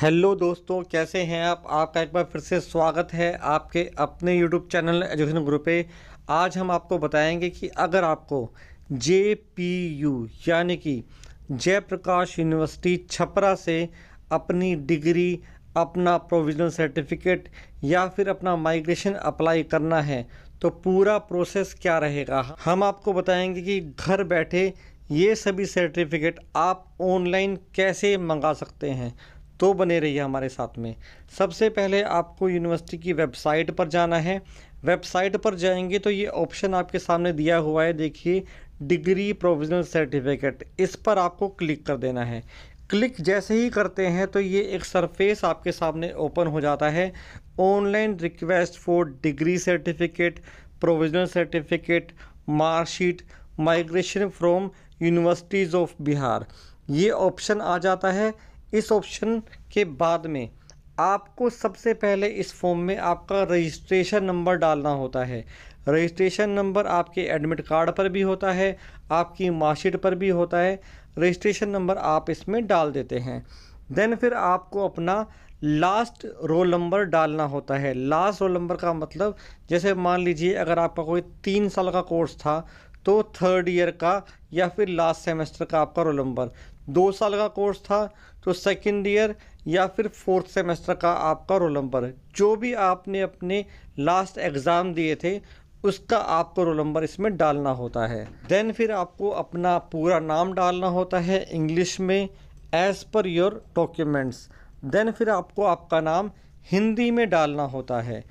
hello दोस्तों कैसे हैं आप आपका एक बार फिर से स्वागत है आपके अपने यूट्यूब चैनल एजुकेशन ग्रुप पे आज हम आपको बताएंगे कि अगर आपको जे पी यू यानी कि जयप्रकाश यूनिवर्सिटी छपरा से अपनी डिग्री अपना प्रोविजनल सर्टिफिकेट या फिर अपना माइग्रेशन अप्लाई करना है तो पूरा प्रोसेस क्या रहेगा हम आपको बताएंगे कि घर बैठे ये सभी सर्टिफिकेट आप ऑनलाइन कैसे मंगा सकते हैं तो बने रहिए हमारे साथ में सबसे पहले आपको यूनिवर्सिटी की वेबसाइट पर जाना है वेबसाइट पर जाएंगे तो ये ऑप्शन आपके सामने दिया हुआ है देखिए डिग्री प्रोविजनल सर्टिफिकेट इस पर आपको क्लिक कर देना है क्लिक जैसे ही करते हैं तो ये एक सरफेस आपके सामने ओपन हो जाता है online request for degree certificate provisional certificate marksheet migration from universities of Bihar ये ऑप्शन आ जाता है इस ऑप्शन के बाद में आपको सबसे पहले इस फॉर्म में आपका रजिस्ट्रेशन नंबर डालना होता है रजिस्ट्रेशन नंबर आपके एडमिट कार्ड पर भी होता है आपकी मार्कशीट पर भी होता है रजिस्ट्रेशन नंबर आप इसमें डाल देते हैं देन फिर आपको अपना लास्ट रोल नंबर डालना होता है लास्ट रोल नंबर का मतलब जैसे मान लीजिए अगर आपका कोई तीन साल का कोर्स था तो थर्ड ईयर का या फिर लास्ट सेमेस्टर का आपका रोल नंबर दो साल का कोर्स था तो सेकेंड ईयर या फिर फोर्थ सेमेस्टर का आपका रोल नंबर जो भी आपने अपने लास्ट एग्ज़ाम दिए थे उसका आपको रोल नंबर इसमें डालना होता है देन फिर आपको अपना पूरा नाम डालना होता है इंग्लिश में as per your documents then फिर आपको आपका नाम हिंदी में डालना होता है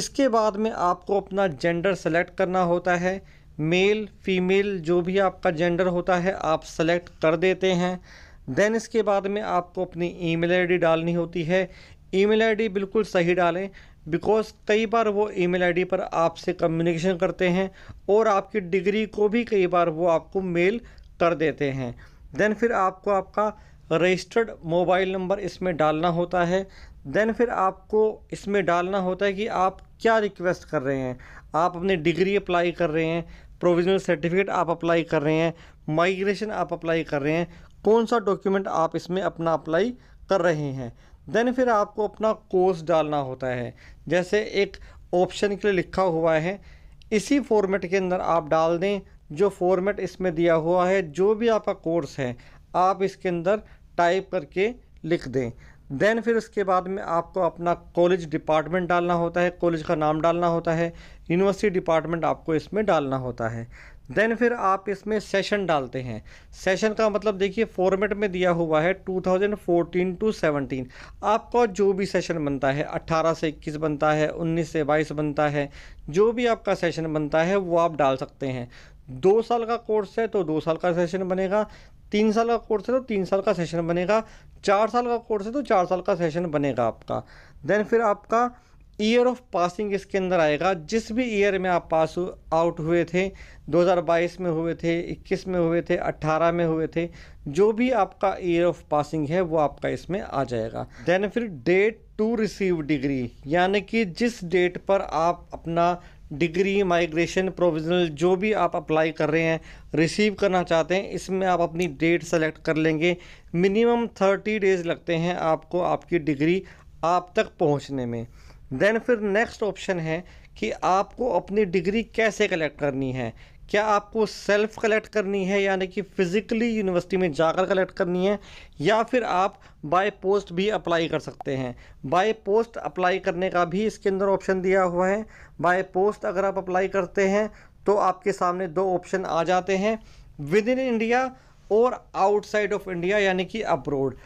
इसके बाद में आपको अपना जेंडर सेलेक्ट करना होता है मेल फीमेल जो भी आपका जेंडर होता है आप सेलेक्ट कर देते हैं देन इसके बाद में आपको अपनी ईमेल आईडी डालनी होती है ईमेल आईडी बिल्कुल सही डालें बिकॉज कई बार वो ईमेल आईडी पर आपसे कम्युनिकेशन करते हैं और आपकी डिग्री को भी कई बार वो आपको मेल कर देते हैं देन फिर आपको आपका रजिस्टर्ड मोबाइल नंबर इसमें डालना होता है देन फिर आपको इसमें डालना होता है कि आप क्या रिक्वेस्ट कर रहे हैं आप अपनी डिग्री अप्लाई कर रहे हैं प्रोविजनल सर्टिफिकेट आप अप्लाई कर रहे हैं माइग्रेशन आप अप्लाई कर रहे हैं कौन सा डॉक्यूमेंट आप इसमें अपना अप्लाई कर रहे हैं देन फिर आपको अपना कोर्स डालना होता है जैसे एक ऑप्शन के लिए लिखा हुआ है इसी फॉर्मेट के अंदर आप डाल दें जो फॉर्मेट इसमें दिया हुआ है जो भी आपका कोर्स है आप इसके अंदर टाइप करके लिख दें देन फिर उसके बाद में आपको अपना कॉलेज डिपार्टमेंट डालना होता है कॉलेज का नाम डालना होता है यूनिवर्सिटी डिपार्टमेंट आपको इसमें डालना होता है देन फिर आप इसमें सेशन डालते हैं सेशन का मतलब देखिए फॉर्मेट में दिया हुआ है 2014 टू 17 आपका जो भी सेशन बनता है 18 से 21 बनता है 19 से 22 बनता है जो भी आपका सेशन बनता है वो आप डाल सकते हैं दो साल का कोर्स है तो दो साल का सेशन बनेगा तीन साल का कोर्स है तो तीन साल का सेशन बनेगा चार साल का कोर्स है तो चार साल का सेशन बनेगा आपका देन फिर आपका ईयर ऑफ पासिंग इसके अंदर आएगा जिस भी ईयर में आप पास आउट हुए थे 2022 में हुए थे 21 में हुए थे 18 में हुए थे जो भी आपका ईयर ऑफ पासिंग है वो आपका इसमें आ जाएगा देन फिर डेट टू रिसीव डिग्री यानी कि जिस डेट पर आप अपना डिग्री माइग्रेशन प्रोविजनल जो भी आप अप्लाई कर रहे हैं रिसीव करना चाहते हैं इसमें आप अपनी डेट सेलेक्ट कर लेंगे मिनिमम थर्टी डेज़ लगते हैं आपको आपकी डिग्री आप तक पहुंचने में देन फिर नेक्स्ट ऑप्शन है कि आपको अपनी डिग्री कैसे कलेक्ट करनी है क्या आपको सेल्फ कलेक्ट करनी है यानी कि फ़िज़िकली यूनिवर्सिटी में जाकर कलेक्ट करनी है या फिर आप बाय पोस्ट भी अप्लाई कर सकते हैं बाय पोस्ट अप्लाई करने का भी इसके अंदर ऑप्शन दिया हुआ है बाय पोस्ट अगर आप अप्लाई करते हैं तो आपके सामने दो ऑप्शन आ जाते हैं विद इन इंडिया और आउटसाइड ऑफ इंडिया यानी कि अब्रोड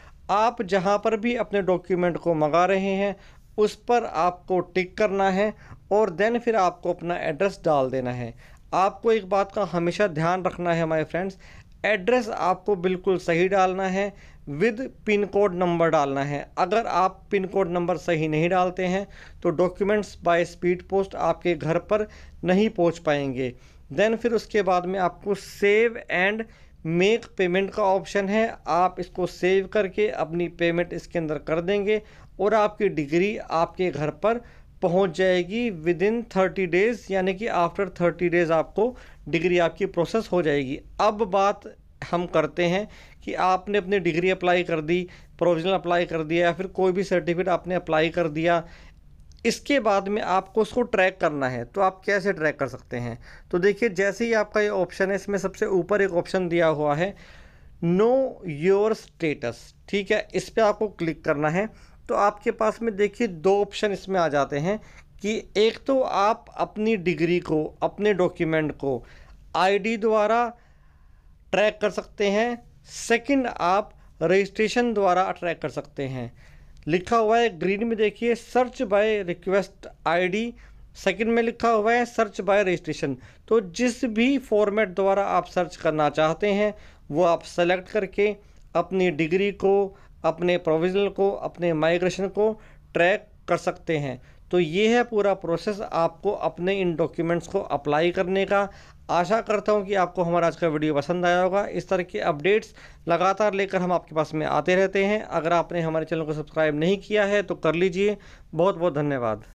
आप जहाँ पर भी अपने डॉक्यूमेंट को मंगा रहे हैं उस पर आपको टिक करना है और देन फिर आपको अपना एड्रेस डाल देना है आपको एक बात का हमेशा ध्यान रखना है हमारे फ्रेंड्स एड्रेस आपको बिल्कुल सही डालना है विद पिन कोड नंबर डालना है अगर आप पिन कोड नंबर सही नहीं डालते हैं तो डॉक्यूमेंट्स बाय स्पीड पोस्ट आपके घर पर नहीं पहुंच पाएंगे देन फिर उसके बाद में आपको सेव एंड मेक पेमेंट का ऑप्शन है आप इसको सेव करके अपनी पेमेंट इसके अंदर कर देंगे और आपकी डिग्री आपके घर पर पहुंच जाएगी विद इन थर्टी डेज़ यानी कि आफ्टर थर्टी डेज़ आपको डिग्री आपकी प्रोसेस हो जाएगी अब बात हम करते हैं कि आपने अपनी डिग्री अप्लाई कर दी प्रोविजनल अप्लाई कर दिया या फिर कोई भी सर्टिफिकेट आपने अप्लाई कर दिया इसके बाद में आपको उसको ट्रैक करना है तो आप कैसे ट्रैक कर सकते हैं तो देखिए जैसे ही आपका ये ऑप्शन है इसमें सबसे ऊपर एक ऑप्शन दिया हुआ है नो योर स्टेटस ठीक है इस पर आपको क्लिक करना है तो आपके पास में देखिए दो ऑप्शन इसमें आ जाते हैं कि एक तो आप अपनी डिग्री को अपने डॉक्यूमेंट को आईडी द्वारा ट्रैक कर सकते हैं सेकंड आप रजिस्ट्रेशन द्वारा ट्रैक कर सकते हैं लिखा हुआ है ग्रीन में देखिए search by request ID second में लिखा हुआ है सर्च बाय रजिस्ट्रेशन तो जिस भी फॉर्मेट द्वारा आप सर्च करना चाहते हैं वो आप सेलेक्ट करके अपनी डिग्री को अपने प्रोविज़नल को अपने माइग्रेशन को ट्रैक कर सकते हैं तो ये है पूरा प्रोसेस आपको अपने इन डॉक्यूमेंट्स को अप्लाई करने का आशा करता हूँ कि आपको हमारा आज का वीडियो पसंद आया होगा इस तरह के अपडेट्स लगातार लेकर हम आपके पास में आते रहते हैं अगर आपने हमारे चैनल को सब्सक्राइब नहीं किया है तो कर लीजिए बहुत बहुत धन्यवाद